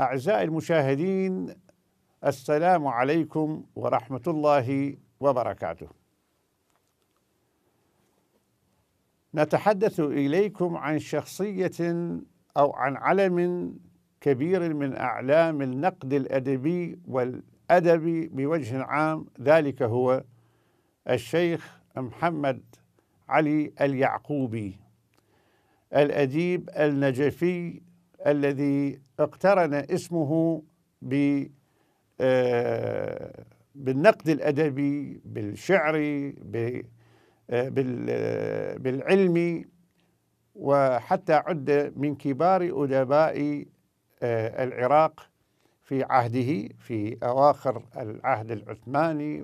أعزائي المشاهدين السلام عليكم ورحمة الله وبركاته. نتحدث إليكم عن شخصية أو عن علم كبير من أعلام النقد الأدبي والأدبي بوجه عام ذلك هو الشيخ محمد علي اليعقوبي الأديب النجفي الذي اقترن اسمه ب آه، بالنقد الادبي بالشعري آه، آه، بالعلمي وحتى عد من كبار ادباء العراق في عهده في اواخر العهد العثماني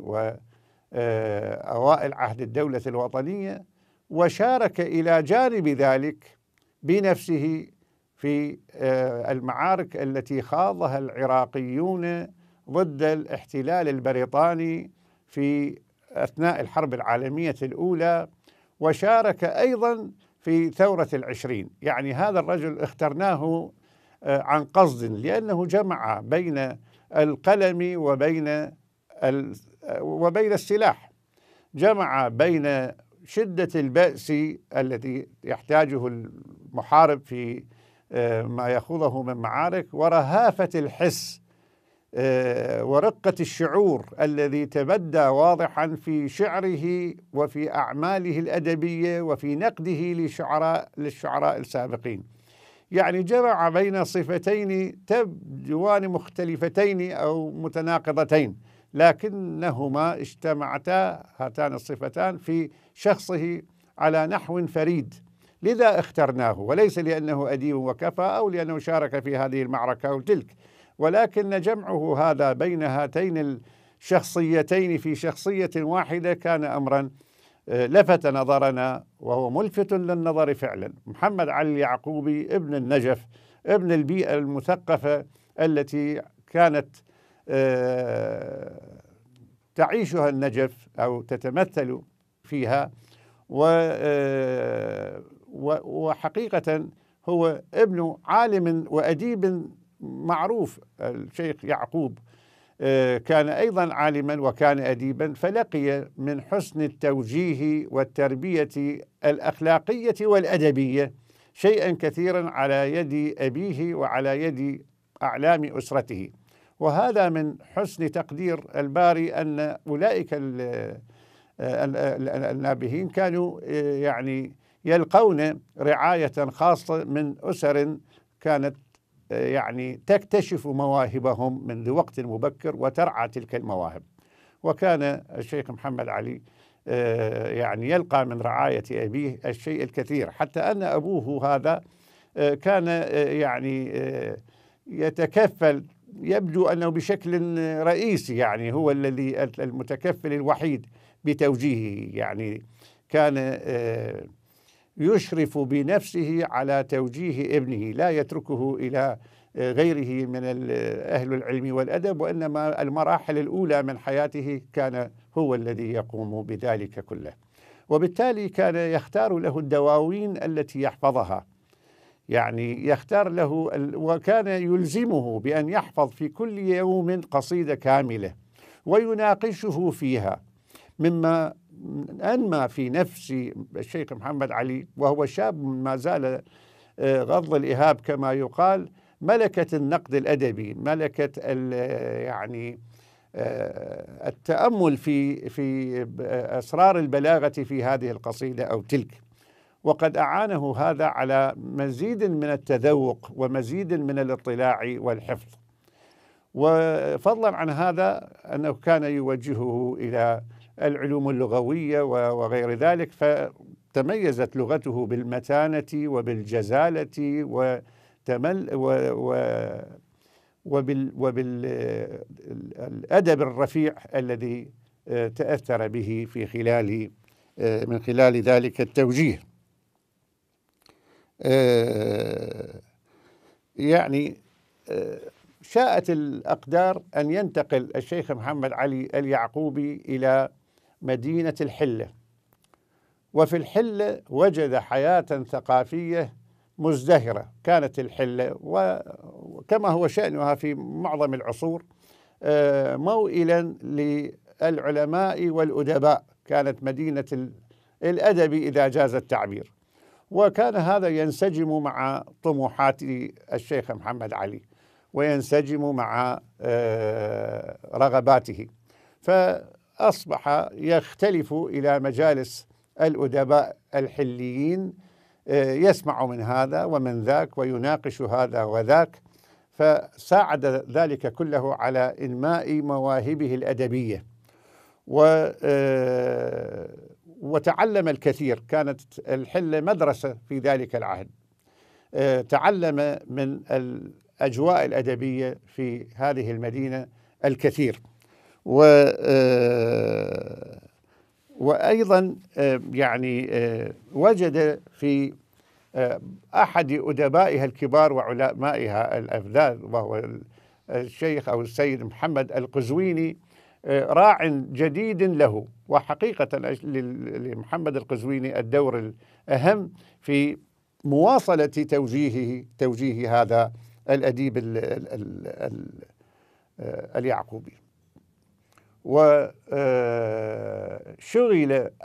واوائل عهد الدوله الوطنيه وشارك الى جانب ذلك بنفسه في آه، المعارك التي خاضها العراقيون ضد الاحتلال البريطاني في اثناء الحرب العالميه الاولى وشارك ايضا في ثوره العشرين، يعني هذا الرجل اخترناه آه، عن قصد لانه جمع بين القلم وبين وبين السلاح. جمع بين شده البأس الذي يحتاجه المحارب في آه، ما يخوضه من معارك ورهافة الحس آه، ورقة الشعور الذي تبدى واضحا في شعره وفي أعماله الأدبية وفي نقده لشعراء للشعراء السابقين يعني جمع بين صفتين تبدوان مختلفتين أو متناقضتين لكنهما اجتمعتا هاتان الصفتان في شخصه على نحو فريد لذا اخترناه وليس لأنه أديب وكفى أو لأنه شارك في هذه المعركة أو تلك ولكن جمعه هذا بين هاتين الشخصيتين في شخصية واحدة كان أمرا آه، لفت نظرنا وهو ملفت للنظر فعلا محمد علي اليعقوبي ابن النجف ابن البيئة المثقفة التي كانت آه، تعيشها النجف أو تتمثل فيها و آه، وحقيقة هو ابن عالم وأديب معروف الشيخ يعقوب آه، كان أيضا عالما وكان أديبا فلقي من حسن التوجيه والتربية الأخلاقية والأدبية شيئا كثيرا على يد أبيه وعلى يد أعلام أسرته وهذا من حسن تقدير الباري أن أولئك آه، آه، النابهين كانوا يعني يلقون رعاية خاصة من أسر كانت آه، يعني تكتشف مواهبهم منذ وقت مبكر وترعى تلك المواهب وكان الشيخ محمد علي آه، يعني يلقى من رعاية أبيه الشيء الكثير حتى أن أبوه هذا آه، كان يعني يتكفل يبدو أنه بشكل رئيسي يعني هو الذي المتكفل الوحيد بتوجيهه يعني كان يشرف بنفسه على توجيه ابنه لا يتركه الى غيره من اهل العلم والادب وانما المراحل الاولى من حياته كان هو الذي يقوم بذلك كله وبالتالي كان يختار له الدواوين التي يحفظها يعني يختار له وكان يلزمه بان يحفظ في كل يوم قصيده كامله ويناقشه فيها مما أنمى في نفسي الشيخ محمد علي وهو شاب ما زال آه، غض الإهاب كما يقال ملكة النقد الأدبي ملكة يعني آه، التأمل في في آه، أسرار البلاغة في هذه القصيدة أو تلك وقد أعانه هذا على مزيد من التذوق ومزيد من الاطلاع والحفظ وفضلا عن هذا أنه كان يوجهه إلى العلوم اللغوية وغير ذلك فتميزت لغته بالمتانة وبالجزالة وتمل و و وبال وبالأدب الرفيع الذي آه، تأثر به في خلال آه، من خلال ذلك التوجيه آه، يعني شاءت الأقدار أن ينتقل الشيخ محمد علي اليعقوبي إلى مدينة الحلة وفي الحلة وجد حياة ثقافية مزدهرة كانت الحلة وكما هو شأنها في معظم العصور آه، موئلا للعلماء والأدباء كانت مدينة الأدب إذا جاز التعبير وكان هذا ينسجم مع طموحات الشيخ محمد علي وينسجم مع آه، رغباته ف أصبح يختلف إلى مجالس الأدباء الحليين آه، يسمع من هذا ومن ذاك ويناقش هذا وذاك فساعد ذلك كله على إنماء مواهبه الأدبية و آه، وتعلم الكثير كانت الحلة مدرسة في ذلك العهد آه، تعلم من الأجواء الأدبية في هذه المدينة الكثير و آه، وأيضا آه، يعني آه، وجد في أحد أدبائها الكبار وعلمائها الأفذاذ وهو الشيخ أو السيد محمد القزويني راع جديد له وحقيقة لمحمد القزويني الدور الأهم في مواصلة توجيهه توجيه هذا الأديب ال ال ال اليعقوبي وشغل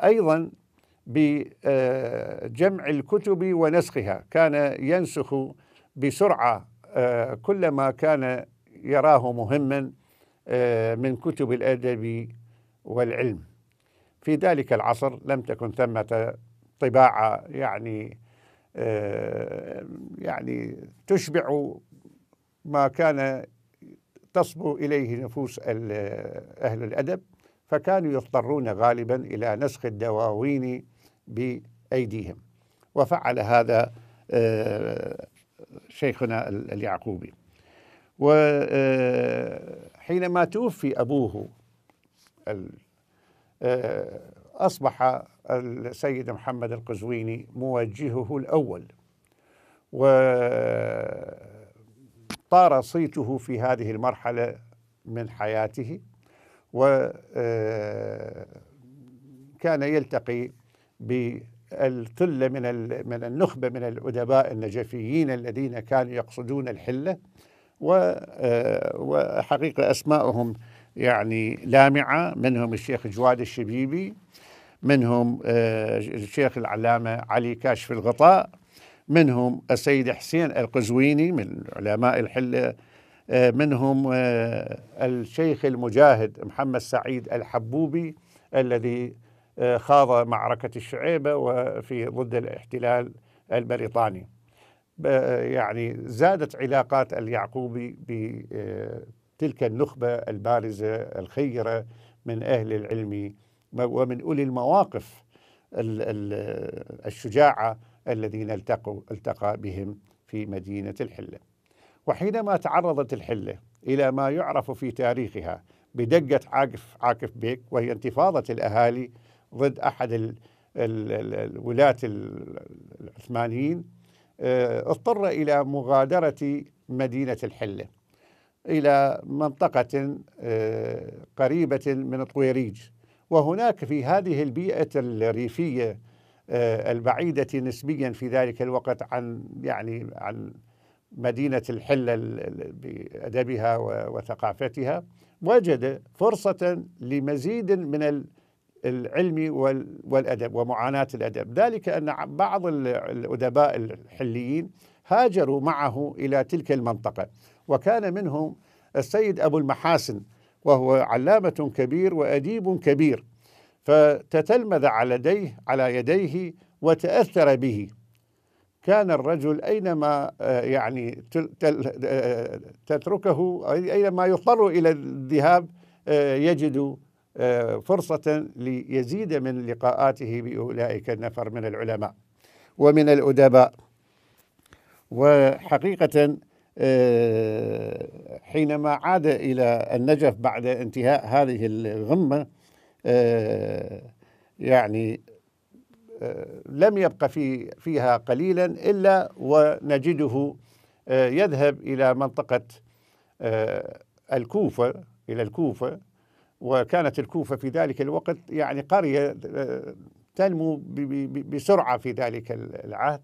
أيضا بجمع الكتب ونسخها كان ينسخ بسرعة كل ما كان يراه مهما من كتب الأدب والعلم في ذلك العصر لم تكن ثمة طباعة يعني يعني تشبع ما كان تصبو إليه نفوس أهل الأدب فكانوا يضطرون غالبا إلى نسخ الدواوين بأيديهم وفعل هذا آه، شيخنا اليعقوبي وحينما آه، توفي أبوه آه، أصبح السيد محمد القزويني موجهه الأول و طار صيته في هذه المرحلة من حياته وكان آه، يلتقي بالقلة من من النخبة من الأدباء النجفيين الذين كانوا يقصدون الحلة آه، وحقيقة أسماءهم يعني لامعة منهم الشيخ جواد الشبيبي منهم آه، الشيخ العلامة علي كاشف الغطاء منهم السيد حسين القزويني من علماء الحلة آه، منهم آه، الشيخ المجاهد محمد سعيد الحبوبي الذي آه، خاض معركة الشعيبة وفي ضد الاحتلال البريطاني يعني زادت علاقات اليعقوبي بتلك النخبة البارزة الخيرة من أهل العلم ومن أولي المواقف الشجاعة الذين التقوا التقى بهم في مدينة الحلة وحينما تعرضت الحلة إلى ما يعرف في تاريخها بدقة عاكف عاكف بيك وهي انتفاضة الأهالي ضد أحد الولاة العثمانيين آه، اضطر إلى مغادرة مدينة الحلة إلى منطقة آه، قريبة من الطويريج وهناك في هذه البيئة الريفية آه، البعيدة نسبيا في ذلك الوقت عن يعني عن مدينة الحلة بأدبها وثقافتها وجد فرصة لمزيد من العلم والأدب ومعاناة الأدب ذلك أن بعض الأدباء الحليين هاجروا معه إلى تلك المنطقة وكان منهم السيد أبو المحاسن وهو علامة كبير وأديب كبير فتتلمذ على يديه على يديه وتأثر به كان الرجل أينما آه، يعني آه، تتركه أينما يضطر إلى الذهاب آه، يجد فرصة ليزيد من لقاءاته بأولئك النفر من العلماء ومن الأدباء وحقيقة حينما عاد إلى النجف بعد انتهاء هذه الغمة آه، يعني آه، لم يبقى في فيها قليلا إلا ونجده آه، يذهب إلى منطقة الكوفة إلى الكوفة وكانت الكوفة في ذلك الوقت يعني قرية تنمو بسرعة في ذلك العهد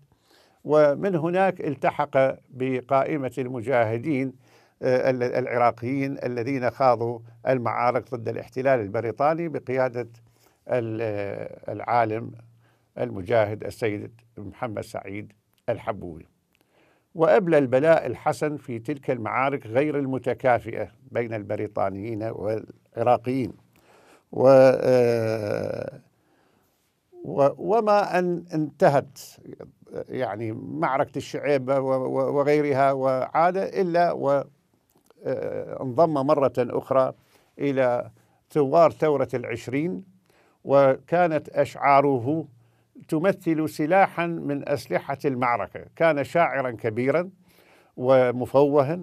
ومن هناك التحق بقائمة المجاهدين آه، العراقيين الذين خاضوا المعارك ضد الاحتلال البريطاني بقيادة آه، العالم المجاهد السيد محمد سعيد الحبوي وأبلى البلاء الحسن في تلك المعارك غير المتكافئة بين البريطانيين والعراقيين و آه، وما أن انتهت يعني معركة الشعيبة وغيرها وعادة إلا آه، انضم مرة أخرى إلى ثوار ثورة العشرين وكانت أشعاره تمثل سلاحا من أسلحة المعركة كان شاعرا كبيرا ومفوها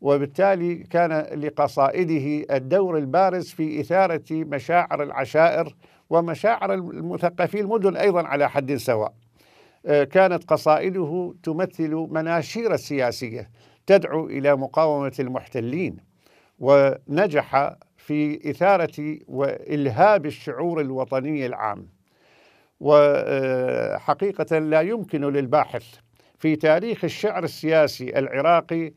وبالتالي كان لقصائده الدور البارز في إثارة مشاعر العشائر ومشاعر المثقفي المدن أيضا على حد سواء آه، كانت قصائده تمثل مناشير السياسية تدعو الى مقاومه المحتلين ونجح في اثاره والهاب الشعور الوطني العام وحقيقه لا يمكن للباحث في تاريخ الشعر السياسي العراقي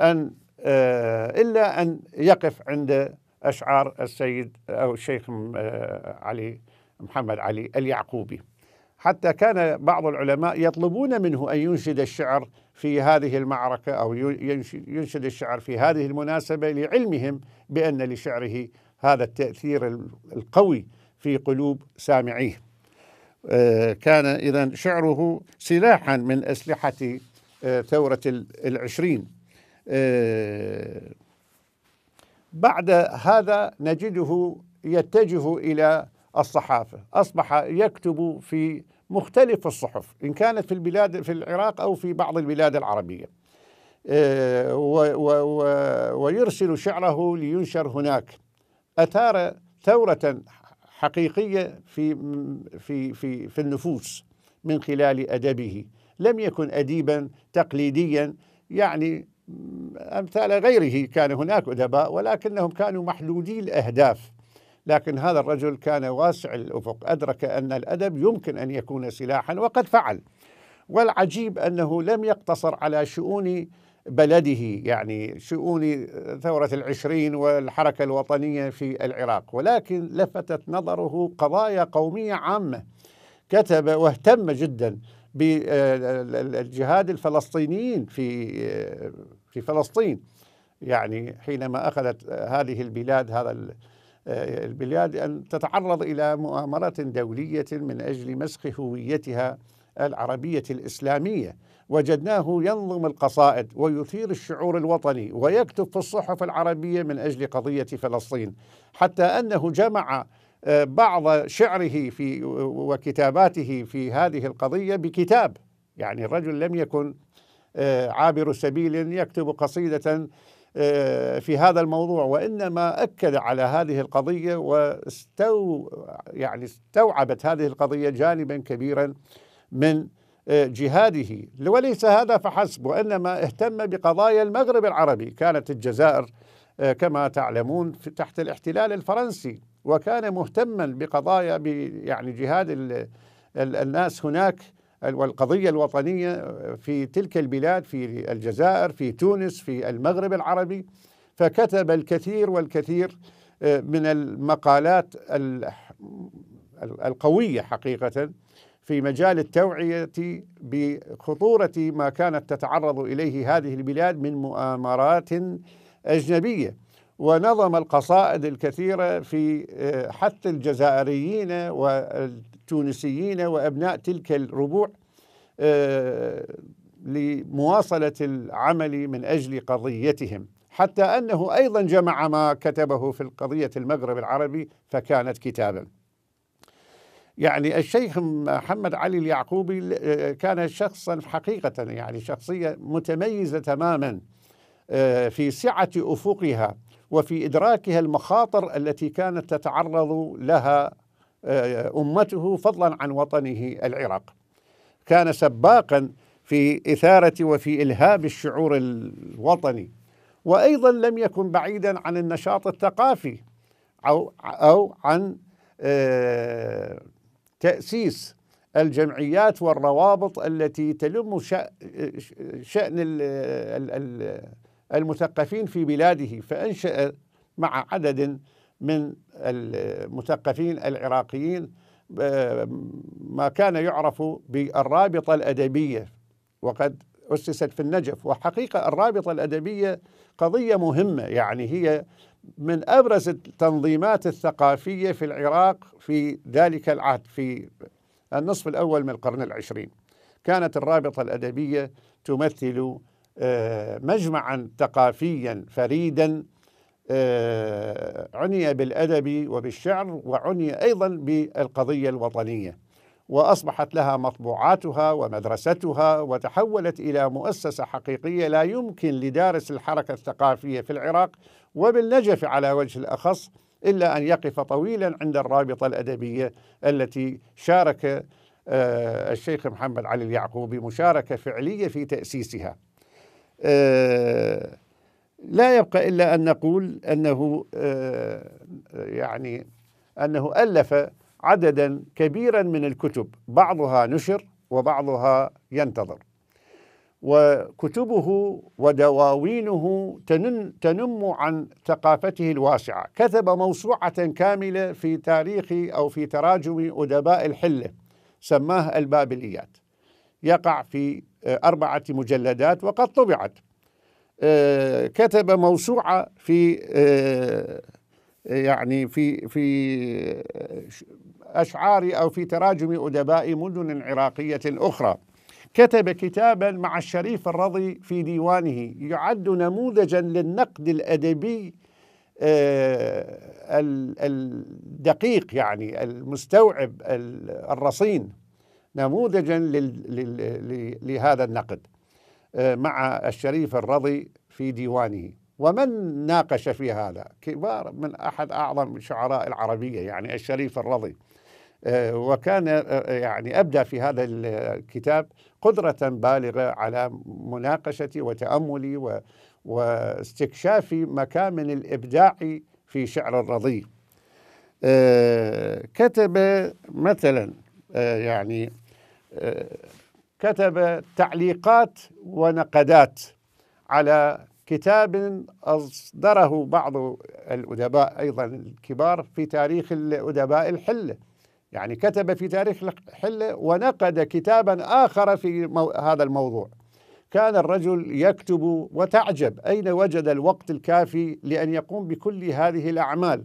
ان آه، الا ان يقف عند اشعار السيد او الشيخ آه، علي محمد علي اليعقوبي حتى كان بعض العلماء يطلبون منه أن ينشد الشعر في هذه المعركة أو ينشد الشعر في هذه المناسبة لعلمهم بأن لشعره هذا التأثير القوي في قلوب سامعيه آه، كان إذا شعره سلاحا من أسلحة آه، ثورة العشرين آه، بعد هذا نجده يتجه إلى الصحافة أصبح يكتب في مختلف الصحف إن كانت في البلاد في العراق أو في بعض البلاد العربية آه، ويرسل شعره لينشر هناك أثار ثورة حقيقية في في في في النفوس من خلال أدبه لم يكن أديبا تقليديا يعني أمثال غيره كان هناك أدباء ولكنهم كانوا محدودي الأهداف لكن هذا الرجل كان واسع الافق ادرك ان الادب يمكن ان يكون سلاحا وقد فعل والعجيب انه لم يقتصر على شؤون بلده يعني شؤون ثورة العشرين والحركة الوطنية في العراق ولكن لفتت نظره قضايا قومية عامة كتب واهتم جدا بالجهاد الفلسطينيين في في فلسطين يعني حينما أخذت هذه البلاد هذا البلاد أن تتعرض إلى مؤامرة دولية من أجل مسخ هويتها العربية الإسلامية وجدناه ينظم القصائد ويثير الشعور الوطني ويكتب في الصحف العربية من أجل قضية فلسطين حتى أنه جمع آه، بعض شعره في وكتاباته في هذه القضية بكتاب يعني الرجل لم يكن آه، عابر سبيل يكتب قصيدة آه، في هذا الموضوع وانما اكد على هذه القضيه واستو يعني استوعبت هذه القضيه جانبا كبيرا من آه، جهاده وليس هذا فحسب وانما اهتم بقضايا المغرب العربي كانت الجزائر آه، كما تعلمون تحت الاحتلال الفرنسي وكان مهتما بقضايا يعني جهاد الناس هناك والقضية الوطنية في تلك البلاد في الجزائر في تونس في المغرب العربي فكتب الكثير والكثير آه، من المقالات القوية حقيقة في مجال التوعية بخطورة ما كانت تتعرض إليه هذه البلاد من مؤامرات أجنبية ونظم القصائد الكثيرة في آه، حتى الجزائريين والتونسيين وأبناء تلك الربوع آه، لمواصلة العمل من أجل قضيتهم حتى أنه أيضا جمع ما كتبه في قضية المغرب العربي فكانت كتابا يعني الشيخ محمد علي اليعقوبي آه، كان شخصا حقيقة يعني شخصية متميزة تماما في سعة أفقها وفي إدراكها المخاطر التي كانت تتعرض لها آه، أمته فضلا عن وطنه العراق كان سباقا في إثارة وفي إلهاب الشعور الوطني وأيضا لم يكن بعيدا عن النشاط الثقافي أو, أو عن آه، تأسيس الجمعيات والروابط التي تلم شأن المثقفين في بلاده فأنشأ مع عدد من المثقفين العراقيين ما كان يعرف بالرابطة الأدبية وقد أسست في النجف وحقيقة الرابطة الأدبية قضية مهمة يعني هي من أبرز التنظيمات الثقافية في العراق في ذلك العهد في النصف الأول من القرن العشرين كانت الرابطة الأدبية تمثل آه، مجمعا ثقافيا فريدا آه، عني بالادب وبالشعر وعني ايضا بالقضيه الوطنيه واصبحت لها مطبوعاتها ومدرستها وتحولت الى مؤسسه حقيقيه لا يمكن لدارس الحركه الثقافيه في العراق وبالنجف على وجه الاخص الا ان يقف طويلا عند الرابطه الادبيه التي شارك آه، الشيخ محمد علي اليعقوبي مشاركه فعليه في تاسيسها آه، لا يبقى إلا أن نقول أنه آه، يعني أنه ألف عددا كبيرا من الكتب بعضها نشر وبعضها ينتظر وكتبه ودواوينه تنم عن ثقافته الواسعة كتب موسوعة كاملة في تاريخ أو في تراجم أدباء الحلة سماه البابليات يقع في آه، أربعة مجلدات وقد طبعت آه، كتب موسوعة في آه، يعني في في أشعار أو في تراجم أدباء مدن عراقية أخرى كتب كتابا مع الشريف الرضي في ديوانه يعد نموذجا للنقد الأدبي الدقيق يعني المستوعب الرصين نموذجا لهذا النقد آه، مع الشريف الرضي في ديوانه ومن ناقش في هذا كبار من أحد أعظم شعراء العربية يعني الشريف الرضي آه، وكان آه، يعني أبدى في هذا الكتاب قدرة بالغة على مناقشتي وتأملي واستكشاف مكامن الإبداع في شعر الرضي كتب مثلا يعني كتب تعليقات ونقدات على كتاب أصدره بعض الأدباء أيضا الكبار في تاريخ الأدباء الحلة يعني كتب في تاريخ الحلة ونقد كتابا آخر في مو هذا الموضوع كان الرجل يكتب وتعجب أين وجد الوقت الكافي لأن يقوم بكل هذه الأعمال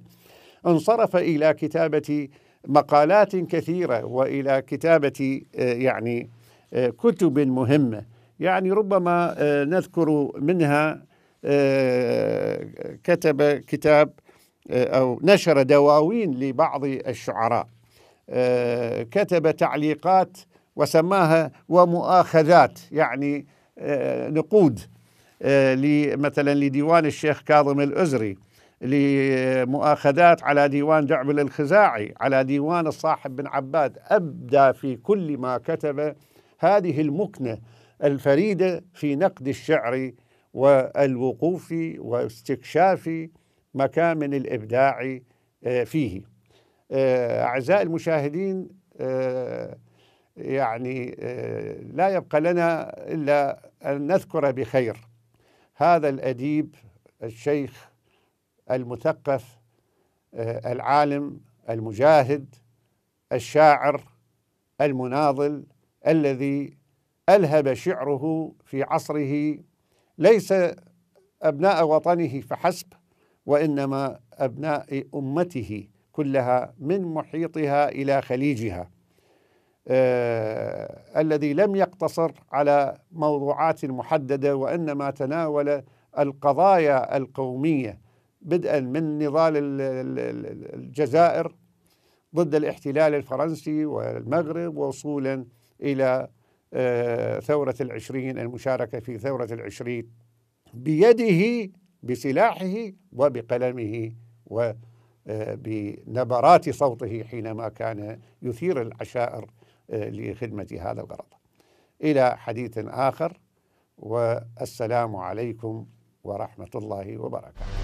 انصرف إلى كتابة مقالات كثيرة وإلى كتابة آه، يعني آه، كتب مهمة يعني ربما آه، نذكر منها كتب كتاب أو نشر دواوين لبعض الشعراء كتب تعليقات وسماها ومؤاخذات يعني نقود مثلا لديوان الشيخ كاظم الأزري لمؤاخذات على ديوان دعبل الخزاعي على ديوان الصاحب بن عباد أبدى في كل ما كتب هذه المكنة الفريدة في نقد الشعر والوقوف واستكشاف مكامن الإبداع آه، فيه آه، أعزائي المشاهدين آه، يعني لا يبقى لنا إلا أن نذكر بخير هذا الأديب الشيخ المثقف آه، العالم المجاهد الشاعر المناضل الذي الهب شعره في عصره ليس ابناء وطنه فحسب وانما ابناء امته كلها من محيطها الى خليجها آه الذي لم يقتصر على موضوعات محدده وانما تناول القضايا القوميه بدءا من نضال الجزائر ضد الاحتلال الفرنسي والمغرب وصولا إلى آه، ثورة العشرين المشاركة في ثورة العشرين بيده بسلاحه وبقلمه وبنبرات آه، صوته حينما كان يثير العشائر آه، لخدمة هذا الغرض إلى حديث آخر والسلام عليكم ورحمة الله وبركاته